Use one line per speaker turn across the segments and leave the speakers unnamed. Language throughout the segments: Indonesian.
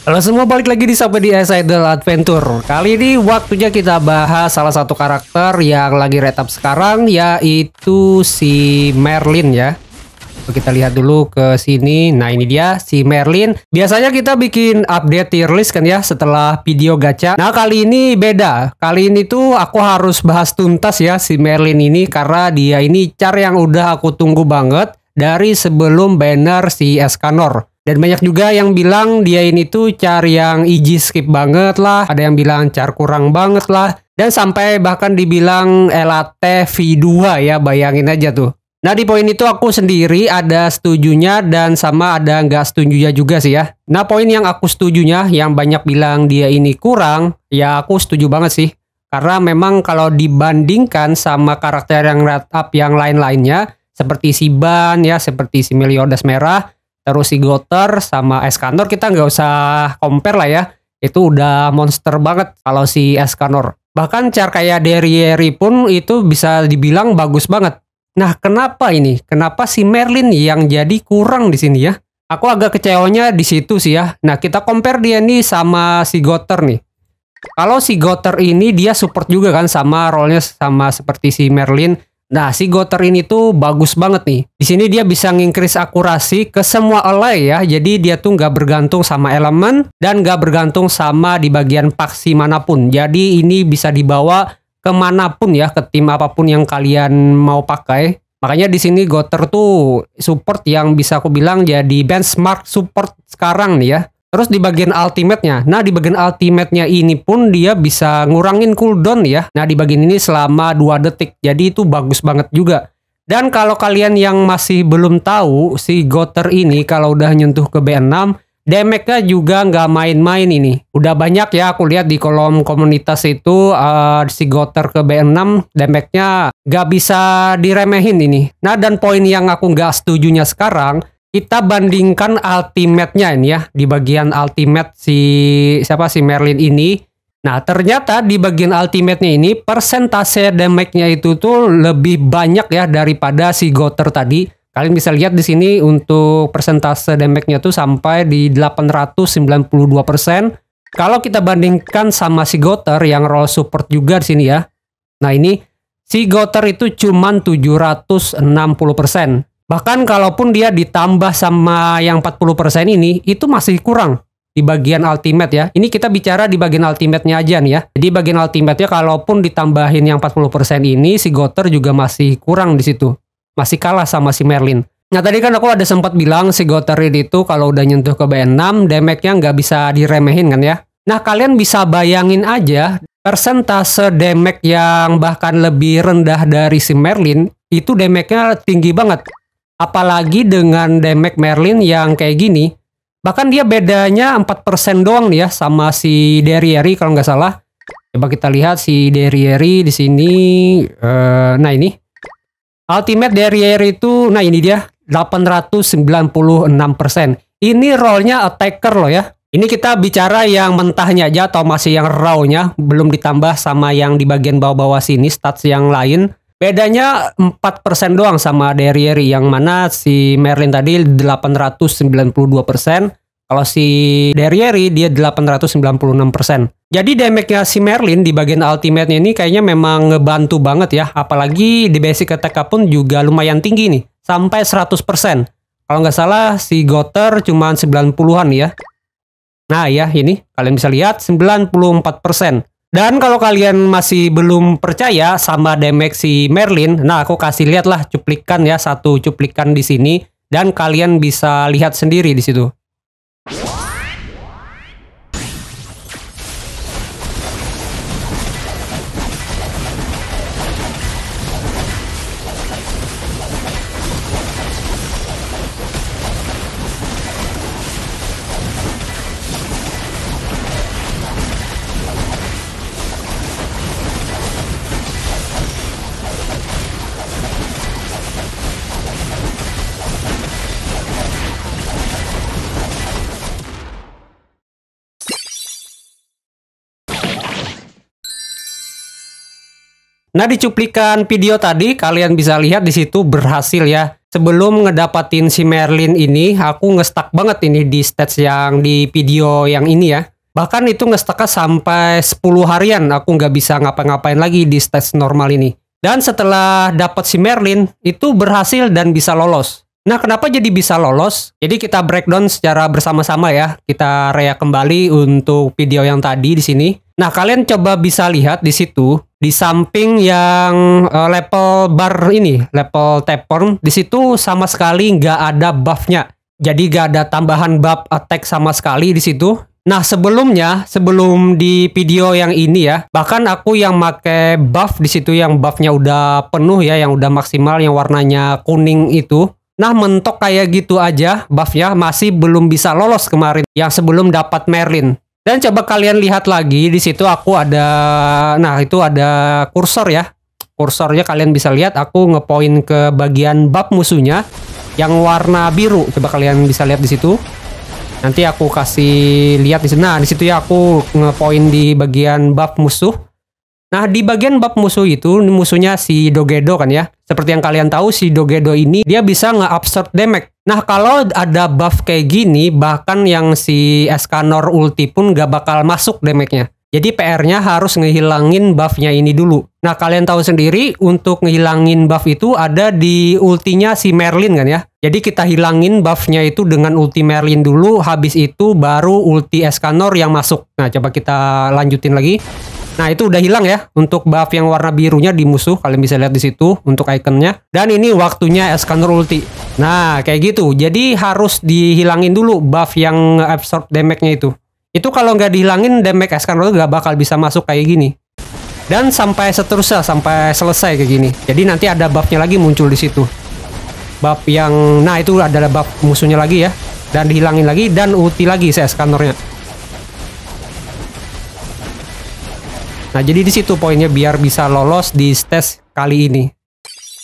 Halo semua, balik lagi di Sampai di Idol Adventure Kali ini waktunya kita bahas salah satu karakter yang lagi retap sekarang Yaitu si Merlin ya kita lihat dulu ke sini Nah ini dia si Merlin Biasanya kita bikin update tier list kan ya setelah video gacha Nah kali ini beda Kali ini tuh aku harus bahas tuntas ya si Merlin ini Karena dia ini char yang udah aku tunggu banget Dari sebelum banner si Escanor dan banyak juga yang bilang dia ini tuh char yang easy skip banget lah, ada yang bilang char kurang banget lah, dan sampai bahkan dibilang LAT V2 ya, bayangin aja tuh. Nah di poin itu aku sendiri ada setujunya dan sama ada nggak setujunya juga sih ya. Nah poin yang aku setujunya yang banyak bilang dia ini kurang, ya aku setuju banget sih. Karena memang kalau dibandingkan sama karakter yang ratap up yang lain-lainnya, seperti si Ban ya, seperti si Meliodas Merah, terus Gotter sama Escanor kita nggak usah compare lah ya itu udah monster banget kalau si Escanor bahkan cara kayak Derrieri pun itu bisa dibilang bagus banget nah kenapa ini kenapa si Merlin yang jadi kurang di sini ya aku agak kecewanya di situ sih ya nah kita compare dia nih sama si Gotter nih kalau si Gotter ini dia support juga kan sama role-nya sama seperti si Merlin Nah, si Goter ini tuh bagus banget nih. Di sini dia bisa ngingkris akurasi ke semua ally ya. Jadi dia tuh nggak bergantung sama elemen dan nggak bergantung sama di bagian paksi manapun. Jadi ini bisa dibawa kemanapun ya, ke tim apapun yang kalian mau pakai. Makanya di sini Goter tuh support yang bisa aku bilang jadi benchmark support sekarang nih ya. Terus di bagian ultimate-nya. Nah, di bagian ultimate-nya ini pun dia bisa ngurangin cooldown ya. Nah, di bagian ini selama 2 detik. Jadi itu bagus banget juga. Dan kalau kalian yang masih belum tahu, si Goter ini kalau udah nyentuh ke B6, damage-nya juga nggak main-main ini. Udah banyak ya aku lihat di kolom komunitas itu uh, si Goter ke B6 damage-nya nggak bisa diremehin ini. Nah dan poin yang aku nggak setujunya sekarang, kita bandingkan ultimate-nya ini ya di bagian ultimate si siapa si Merlin ini. Nah, ternyata di bagian ultimate-nya ini persentase damage-nya itu tuh lebih banyak ya daripada si Goter tadi. Kalian bisa lihat di sini untuk persentase damage-nya tuh sampai di 892%. Kalau kita bandingkan sama si Goter yang roll support juga di sini ya. Nah, ini si Goter itu cuman 760%. Bahkan kalaupun dia ditambah sama yang 40% ini, itu masih kurang di bagian ultimate ya. Ini kita bicara di bagian ultimate-nya aja nih ya. Jadi bagian ultimate-nya kalaupun ditambahin yang 40% ini, si Goter juga masih kurang di situ. Masih kalah sama si Merlin. Nah tadi kan aku ada sempat bilang si Goterid itu kalau udah nyentuh ke B6, damage-nya nggak bisa diremehin kan ya. Nah kalian bisa bayangin aja persentase damage yang bahkan lebih rendah dari si Merlin itu damage-nya tinggi banget. Apalagi dengan Demek Merlin yang kayak gini. Bahkan dia bedanya 4% doang nih ya sama si Derrieri kalau nggak salah. Coba kita lihat si Derrieri di sini. Uh, nah ini. Ultimate Derrieri itu, nah ini dia. 896%. Ini rollnya attacker loh ya. Ini kita bicara yang mentahnya aja atau masih yang raw-nya, belum ditambah sama yang di bagian bawah-bawah sini, stats yang lain. Bedanya 4% doang sama Derrieri yang mana si Merlin tadi 892%, kalau si Derrieri dia 896%. Jadi damage-nya si Merlin di bagian ultimate nya ini kayaknya memang ngebantu banget ya, apalagi di basic attack pun juga lumayan tinggi nih, sampai 100%. Kalau nggak salah si Goter cuma 90-an ya. Nah ya ini kalian bisa lihat 94%. Dan kalau kalian masih belum percaya sama damage si Merlin, nah aku kasih lihatlah cuplikan ya satu cuplikan di sini dan kalian bisa lihat sendiri di situ. Nah di cuplikan video tadi kalian bisa lihat di situ berhasil ya. Sebelum ngedapatin si Merlin ini, aku ngestak banget ini di stats yang di video yang ini ya. Bahkan itu ngestaknya sampai 10 harian, aku nggak bisa ngapa-ngapain lagi di stats normal ini. Dan setelah dapat si Merlin, itu berhasil dan bisa lolos. Nah, kenapa jadi bisa lolos? Jadi kita breakdown secara bersama-sama ya. Kita rea kembali untuk video yang tadi di sini. Nah, kalian coba bisa lihat di situ di samping yang uh, level bar ini, level tapon, di situ sama sekali nggak ada buffnya. Jadi nggak ada tambahan buff attack sama sekali di situ. Nah sebelumnya, sebelum di video yang ini ya, bahkan aku yang make buff di situ yang buffnya udah penuh ya, yang udah maksimal, yang warnanya kuning itu, Nah mentok kayak gitu aja buffnya masih belum bisa lolos kemarin yang sebelum dapat Merlin. Dan coba kalian lihat lagi di situ aku ada, nah itu ada kursor ya. Kursornya kalian bisa lihat aku ngepoin ke bagian bab musuhnya yang warna biru. Coba kalian bisa lihat di situ. Nanti aku kasih lihat di sana. Nah, di situ ya aku ngepoin di bagian bab musuh Nah, di bagian bab musuh itu, musuhnya si Dogedo kan ya. Seperti yang kalian tahu, si Dogedo ini dia bisa nge-absorb damage. Nah, kalau ada buff kayak gini, bahkan yang si Escanor ulti pun gak bakal masuk damage-nya. Jadi PR-nya harus ngehilangin buff-nya ini dulu. Nah, kalian tahu sendiri untuk ngehilangin buff itu ada di ultinya si Merlin kan ya. Jadi kita hilangin buff-nya itu dengan ulti Merlin dulu, habis itu baru ulti Escanor yang masuk. Nah, coba kita lanjutin lagi. Nah itu udah hilang ya untuk buff yang warna birunya di musuh kalian bisa lihat di situ untuk ikonnya. Dan ini waktunya Escanor ulti. Nah kayak gitu. Jadi harus dihilangin dulu buff yang absorb damage-nya itu. Itu kalau nggak dihilangin damage Escanor nggak bakal bisa masuk kayak gini. Dan sampai seterusnya sampai selesai kayak gini. Jadi nanti ada buffnya lagi muncul di situ. Buff yang nah itu adalah buff musuhnya lagi ya dan dihilangin lagi dan ulti lagi saya Escanornya. Nah, jadi di situ poinnya biar bisa lolos di tes kali ini.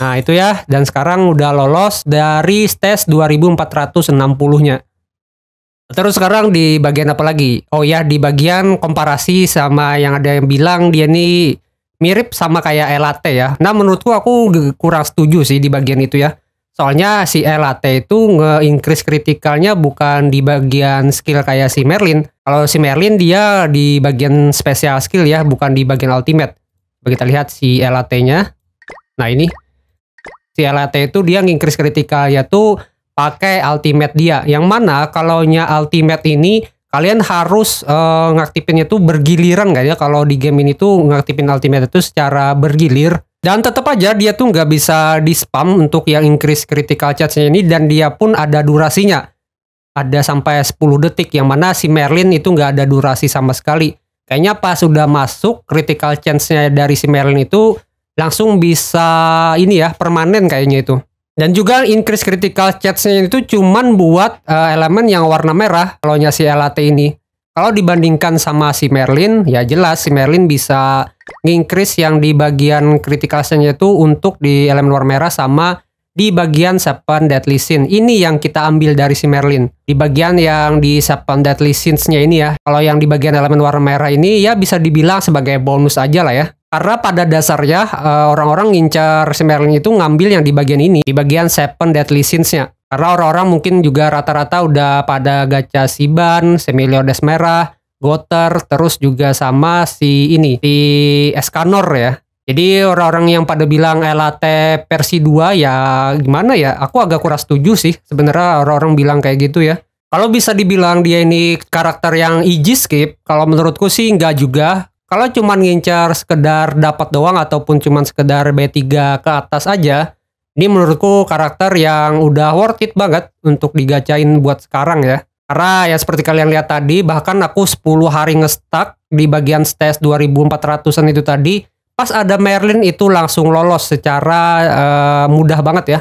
Nah, itu ya. Dan sekarang udah lolos dari tes 2460-nya. Terus sekarang di bagian apa lagi? Oh ya, di bagian komparasi sama yang ada yang bilang dia ini mirip sama kayak elate ya. Nah, menurutku aku kurang setuju sih di bagian itu ya. Soalnya si LAT itu nge-increase kritikalnya bukan di bagian skill kayak si Merlin. Kalau si Merlin dia di bagian special skill ya, bukan di bagian ultimate. Kita lihat si LAT-nya. Nah ini, si LAT itu dia nge-increase kritikal tuh pakai ultimate dia. Yang mana kalau nya ultimate ini kalian harus uh, eh, tuh tuh bergiliran gak ya? Kalau di game ini tuh ngaktifin ultimate itu secara bergilir dan tetap aja dia tuh nggak bisa di spam untuk yang increase critical charge-nya ini dan dia pun ada durasinya. Ada sampai 10 detik yang mana si Merlin itu nggak ada durasi sama sekali. Kayaknya pas sudah masuk critical chance-nya dari si Merlin itu langsung bisa ini ya permanen kayaknya itu. Dan juga increase critical chance nya itu cuman buat uh, elemen yang warna merah kalau nya si LAT ini. Kalau dibandingkan sama si Merlin, ya jelas si Merlin bisa ngincrease yang di bagian critical scene itu untuk di elemen warna merah sama di bagian Seven Deadly Sin. Ini yang kita ambil dari si Merlin. Di bagian yang di Seven Deadly Sins-nya ini ya. Kalau yang di bagian elemen warna merah ini ya bisa dibilang sebagai bonus aja lah ya. Karena pada dasarnya eh, orang-orang ngincar si Merlin itu ngambil yang di bagian ini, di bagian Seven Deadly Sins-nya. Karena orang-orang mungkin juga rata-rata udah pada gacha Siban, Semiliodes Merah, Goter, terus juga sama si ini, si Escanor ya. Jadi orang-orang yang pada bilang LAT versi 2 ya gimana ya? Aku agak kurang setuju sih sebenarnya orang-orang bilang kayak gitu ya. Kalau bisa dibilang dia ini karakter yang easy skip, kalau menurutku sih nggak juga. Kalau cuman ngincar sekedar dapat doang ataupun cuman sekedar B3 ke atas aja, ini menurutku karakter yang udah worth it banget untuk digacain buat sekarang ya. Karena ya seperti kalian lihat tadi, bahkan aku 10 hari ngestak di bagian stage 2400-an itu tadi, pas ada Merlin itu langsung lolos secara uh, mudah banget ya.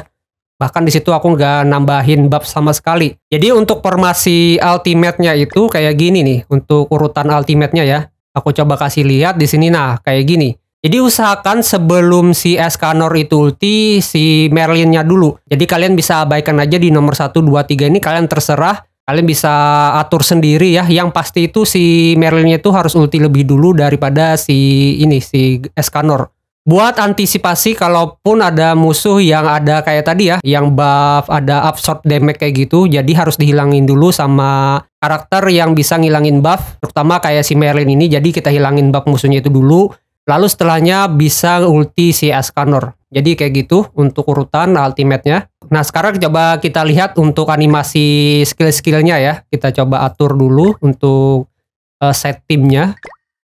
Bahkan di situ aku nggak nambahin bab sama sekali. Jadi untuk formasi ultimate-nya itu kayak gini nih, untuk urutan ultimate-nya ya. Aku coba kasih lihat di sini nah kayak gini. Jadi usahakan sebelum si Escanor itu ulti si Merlinnya dulu. Jadi kalian bisa abaikan aja di nomor 1 2 3 ini kalian terserah. Kalian bisa atur sendiri ya. Yang pasti itu si Merlinnya itu harus ulti lebih dulu daripada si ini si Escanor. Buat antisipasi kalaupun ada musuh yang ada kayak tadi ya, yang buff ada absorb damage kayak gitu, jadi harus dihilangin dulu sama karakter yang bisa ngilangin buff, terutama kayak si Merlin ini, jadi kita hilangin buff musuhnya itu dulu Lalu setelahnya bisa ulti si Ascanor. Jadi kayak gitu untuk urutan ultimate-nya. Nah sekarang coba kita lihat untuk animasi skill-skillnya ya. Kita coba atur dulu untuk uh, set timnya.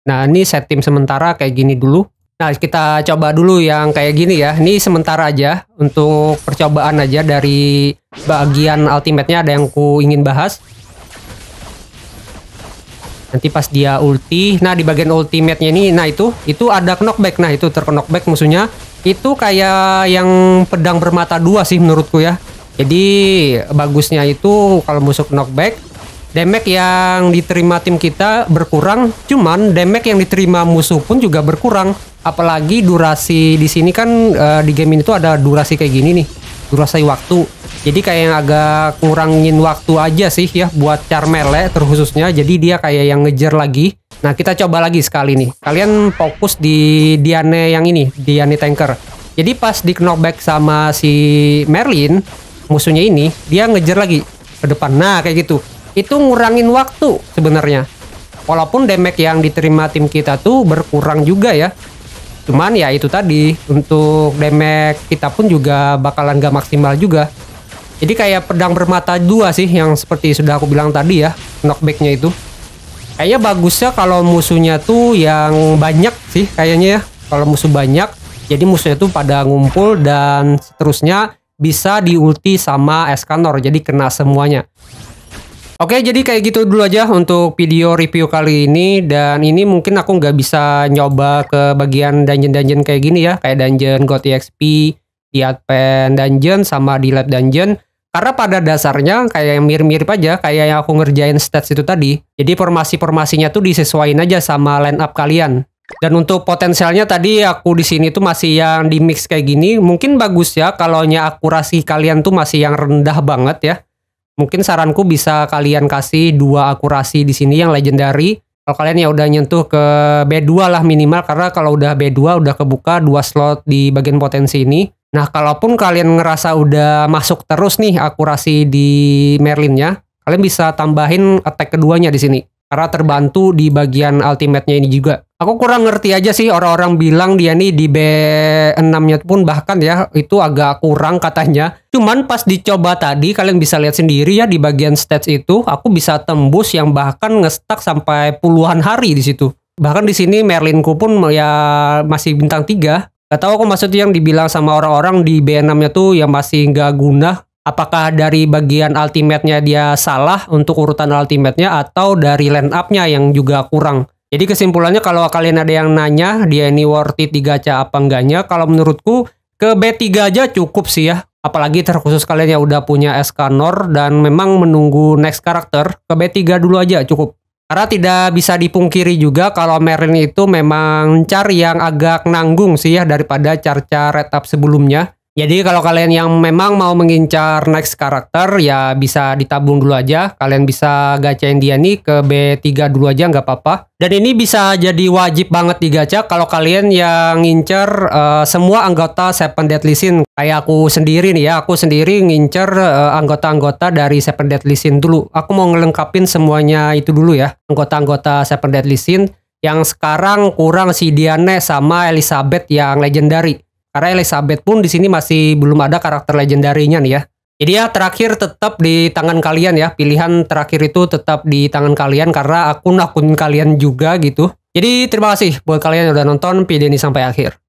Nah ini set tim sementara kayak gini dulu. Nah kita coba dulu yang kayak gini ya. Ini sementara aja untuk percobaan aja dari bagian ultimate-nya ada yang ku ingin bahas. Nanti pas dia ulti, nah di bagian ultimate-nya ini, nah itu, itu ada knockback, nah itu terknockback musuhnya. Itu kayak yang pedang bermata dua sih menurutku ya. Jadi bagusnya itu kalau musuh knockback, damage yang diterima tim kita berkurang, cuman damage yang diterima musuh pun juga berkurang. Apalagi durasi di sini kan uh, di game ini tuh ada durasi kayak gini nih, durasi waktu jadi kayak yang agak kurangin waktu aja sih ya buat Charmele terkhususnya. Jadi dia kayak yang ngejar lagi. Nah kita coba lagi sekali nih. Kalian fokus di Diane yang ini, Diane tanker. Jadi pas di knockback sama si Merlin, musuhnya ini, dia ngejar lagi ke depan. Nah kayak gitu. Itu ngurangin waktu sebenarnya. Walaupun damage yang diterima tim kita tuh berkurang juga ya. Cuman ya itu tadi, untuk damage kita pun juga bakalan gak maksimal juga. Jadi kayak pedang bermata dua sih yang seperti sudah aku bilang tadi ya knockbacknya itu. Kayaknya bagusnya kalau musuhnya tuh yang banyak sih kayaknya ya. Kalau musuh banyak, jadi musuhnya tuh pada ngumpul dan seterusnya bisa diulti sama Escanor. Jadi kena semuanya. Oke, jadi kayak gitu dulu aja untuk video review kali ini. Dan ini mungkin aku nggak bisa nyoba ke bagian dungeon-dungeon kayak gini ya. Kayak dungeon God EXP, Tiatpen Dungeon, sama di Lab Dungeon. Karena pada dasarnya kayak yang mirip-mirip aja kayak yang aku ngerjain stats itu tadi. Jadi formasi-formasinya tuh disesuaikan aja sama line up kalian. Dan untuk potensialnya tadi aku di sini tuh masih yang di mix kayak gini. Mungkin bagus ya kalau akurasi kalian tuh masih yang rendah banget ya. Mungkin saranku bisa kalian kasih dua akurasi di sini yang legendary. Kalau kalian ya udah nyentuh ke B2 lah minimal karena kalau udah B2 udah kebuka dua slot di bagian potensi ini Nah, kalaupun kalian ngerasa udah masuk terus nih akurasi di Merlinnya, kalian bisa tambahin attack keduanya di sini. Karena terbantu di bagian ultimate-nya ini juga. Aku kurang ngerti aja sih orang-orang bilang dia nih di B6-nya pun bahkan ya itu agak kurang katanya. Cuman pas dicoba tadi kalian bisa lihat sendiri ya di bagian stats itu aku bisa tembus yang bahkan ngestak sampai puluhan hari di situ. Bahkan di sini Merlinku pun ya masih bintang 3 Gak tau kok maksudnya yang dibilang sama orang-orang di B6-nya tuh yang masih nggak guna. Apakah dari bagian ultimate-nya dia salah untuk urutan ultimate-nya atau dari land up-nya yang juga kurang? Jadi kesimpulannya kalau kalian ada yang nanya dia ini worth it di gacha apa enggaknya, kalau menurutku ke B3 aja cukup sih ya. Apalagi terkhusus kalian yang udah punya Escanor dan memang menunggu next karakter, ke B3 dulu aja cukup. Karena tidak bisa dipungkiri juga kalau Merlin itu memang cari yang agak nanggung sih ya daripada car-car retap sebelumnya. Jadi kalau kalian yang memang mau mengincar next karakter ya bisa ditabung dulu aja. Kalian bisa gacain dia nih ke B3 dulu aja nggak apa-apa. Dan ini bisa jadi wajib banget digaca kalau kalian yang ngincer uh, eh, semua anggota Seven Deadly Sin. Kayak aku sendiri nih ya, aku sendiri ngincer anggota eh, anggota-anggota dari Seven Deadly Sin dulu. Aku mau ngelengkapin semuanya itu dulu ya, anggota-anggota Seven Deadly Sin yang sekarang kurang si Diane sama Elizabeth yang legendary karena Elizabeth pun di sini masih belum ada karakter legendarinya nih ya. Jadi ya terakhir tetap di tangan kalian ya. Pilihan terakhir itu tetap di tangan kalian karena akun-akun kalian juga gitu. Jadi terima kasih buat kalian yang udah nonton video ini sampai akhir.